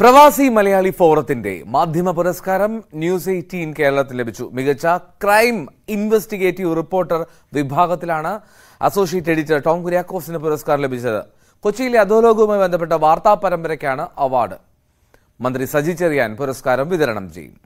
പ്രവാസി മലയാളി ഫോറത്തിന്റെ മാധ്യമ പുരസ്കാരം ന്യൂസ് എയ്റ്റീൻ കേരളത്തിൽ ലഭിച്ചു മികച്ച ക്രൈം ഇൻവെസ്റ്റിഗേറ്റീവ് റിപ്പോർട്ടർ വിഭാഗത്തിലാണ് അസോസിയേറ്റ് എഡിറ്റർ ടോം കുര്യാക്കോസിന് പുരസ്കാരം ലഭിച്ചത് കൊച്ചിയിലെ അധോലോകവുമായി ബന്ധപ്പെട്ട വാർത്താ പരമ്പരയ്ക്കാണ് അവാർഡ് മന്ത്രി സജി ചെറിയാൻ പുരസ്കാരം വിതരണം ചെയ്യും